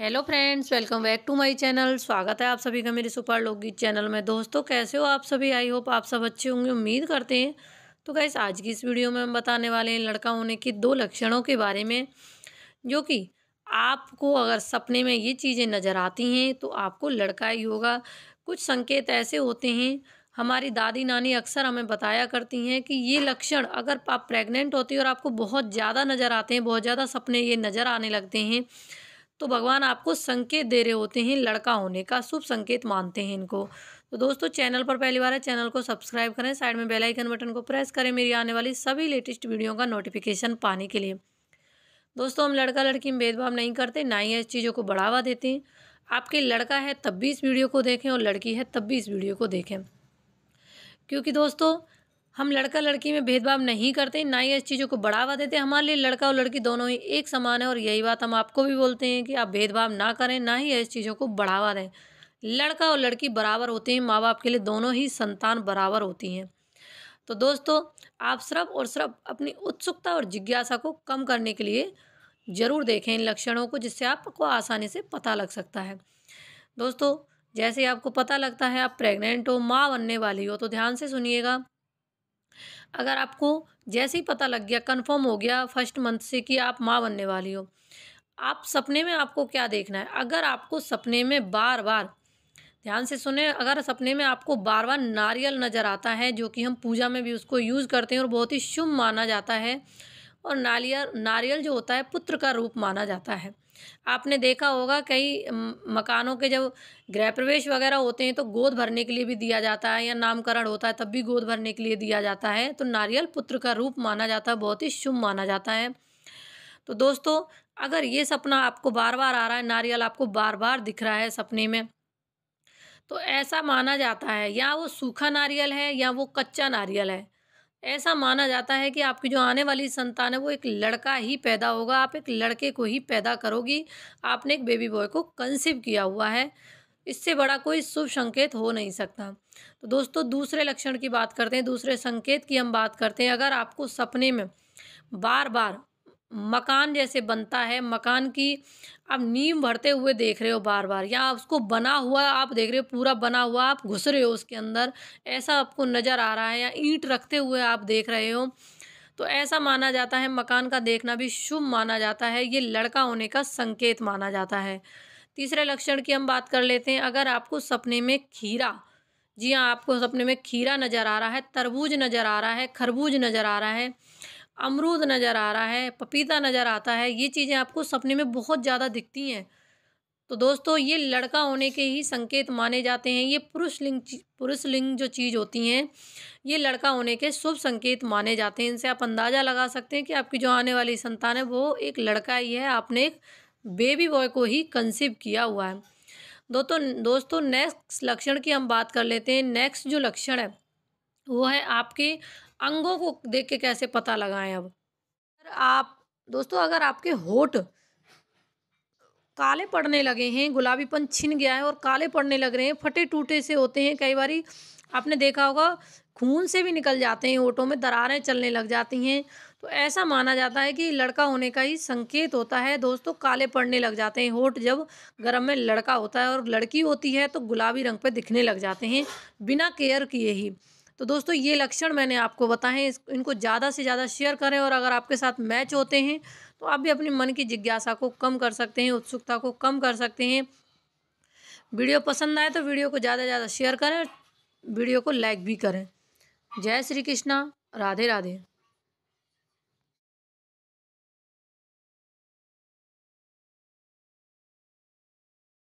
hello friends welcome back to my channel स्वागत है आप सभी का मेरे सुपर लोकगीत चैनल में दोस्तों कैसे हो आप सभी आई होप आप सब अच्छे होंगे उम्मीद करते हैं तो गैस आज की इस वीडियो में हम बताने वाले हैं लड़का होने के दो लक्षणों के बारे में जो कि आपको अगर सपने में ये चीज़ें नज़र आती हैं तो आपको लड़का ही होगा कुछ संकेत ऐसे होते हैं हमारी दादी नानी अक्सर हमें बताया करती हैं कि ये लक्षण अगर आप प्रेग्नेंट होती है और आपको बहुत ज़्यादा नज़र आते हैं बहुत ज़्यादा सपने ये नज़र आने लगते हैं तो भगवान आपको संकेत दे रहे होते हैं लड़का होने का शुभ संकेत मानते हैं इनको तो दोस्तों चैनल पर पहली बार है चैनल को सब्सक्राइब करें साइड में बेल आइकन बटन को प्रेस करें मेरी आने वाली सभी लेटेस्ट वीडियो का नोटिफिकेशन पाने के लिए दोस्तों हम लड़का लड़की में भेदभाव नहीं करते ना ही इस चीज़ों को बढ़ावा देते हैं आपके लड़का है तब भी इस वीडियो को देखें और लड़की है तब भी इस वीडियो को देखें क्योंकि दोस्तों हम लड़का लड़की में भेदभाव नहीं करते ना ही इस चीज़ों को बढ़ावा देते हमारे लिए लड़का और लड़की दोनों ही एक समान है और यही बात हम आपको भी बोलते हैं कि आप भेदभाव ना करें ना ही इस चीज़ों को बढ़ावा दें लड़का और लड़की बराबर होते हैं माँ बाप के लिए दोनों ही संतान बराबर होती हैं तो दोस्तों आप सिर्फ और सिर्फ अपनी उत्सुकता और जिज्ञासा को कम करने के लिए ज़रूर देखें इन लक्षणों को जिससे आपको आसानी से पता लग सकता है दोस्तों जैसे आपको पता लगता है आप प्रेग्नेंट हो माँ बनने वाली हो तो ध्यान से सुनिएगा अगर आपको जैसे ही पता लग गया कंफर्म हो गया फर्स्ट मंथ से कि आप माँ बनने वाली हो आप सपने में आपको क्या देखना है अगर आपको सपने में बार बार ध्यान से सुने अगर सपने में आपको बार बार नारियल नज़र आता है जो कि हम पूजा में भी उसको यूज़ करते हैं और बहुत ही शुभ माना जाता है और नारियल नारियल जो होता है पुत्र का रूप माना जाता है आपने देखा होगा कई मकानों के जब गृह प्रवेश वगैरह होते हैं तो गोद भरने के लिए भी दिया जाता है या नामकरण होता है तब भी गोद भरने के लिए दिया जाता है तो नारियल पुत्र का रूप माना जाता है बहुत ही शुभ माना जाता है तो दोस्तों अगर ये सपना आपको बार बार आ रहा है नारियल आपको बार बार दिख रहा है सपने में तो ऐसा माना जाता है या वो सूखा नारियल है या वो कच्चा नारियल है ऐसा माना जाता है कि आपकी जो आने वाली संतान है वो एक लड़का ही पैदा होगा आप एक लड़के को ही पैदा करोगी आपने एक बेबी बॉय को कंसीव किया हुआ है इससे बड़ा कोई शुभ संकेत हो नहीं सकता तो दोस्तों दूसरे लक्षण की बात करते हैं दूसरे संकेत की हम बात करते हैं अगर आपको सपने में बार बार मकान जैसे बनता है मकान की आप नीम भरते हुए देख रहे हो बार बार या उसको बना हुआ आप देख रहे हो पूरा बना हुआ आप घुस रहे हो उसके अंदर ऐसा आपको नज़र आ रहा है या ईंट रखते हुए आप देख रहे हो तो ऐसा माना जाता है मकान का देखना भी शुभ माना जाता है ये लड़का होने का संकेत माना जाता है तीसरे लक्षण की हम बात कर लेते हैं अगर आपको सपने में खीरा जी हाँ आपको सपने में खीरा नज़र आ रहा है तरबूज नज़र आ रहा है खरबूज नज़र आ रहा है अमरूद नज़र आ रहा है पपीता नज़र आता है ये चीज़ें आपको सपने में बहुत ज़्यादा दिखती हैं तो दोस्तों ये लड़का होने के ही संकेत माने जाते हैं ये पुरुष लिंग पुरुष लिंग जो चीज़ होती हैं ये लड़का होने के शुभ संकेत माने जाते हैं इनसे आप अंदाज़ा लगा सकते हैं कि आपकी जो आने वाली संतान है वो एक लड़का ही है आपने एक बेबी बॉय को ही कंसीव किया हुआ है दोस्तों दोस्तों नेक्स्ट लक्षण की हम बात कर लेते हैं नेक्स्ट जो लक्षण है वो है आपके अंगों को देख के कैसे पता लगाएं अब आप दोस्तों अगर आपके होठ काले पड़ने लगे हैं गुलाबीपन छिन गया है और काले पड़ने लग रहे हैं फटे टूटे से होते हैं कई बार आपने देखा होगा खून से भी निकल जाते हैं होठों में दरारें चलने लग जाती हैं तो ऐसा माना जाता है कि लड़का होने का ही संकेत होता है दोस्तों काले पड़ने लग जाते हैं होठ जब गर्म में लड़का होता है और लड़की होती है तो गुलाबी रंग पर दिखने लग जाते हैं बिना केयर किए ही तो दोस्तों ये लक्षण मैंने आपको बताए इनको ज़्यादा से ज़्यादा शेयर करें और अगर आपके साथ मैच होते हैं तो आप भी अपने मन की जिज्ञासा को कम कर सकते हैं उत्सुकता को कम कर सकते हैं वीडियो पसंद आए तो वीडियो को ज़्यादा से ज़्यादा शेयर करें वीडियो को लाइक भी करें जय श्री कृष्णा राधे राधे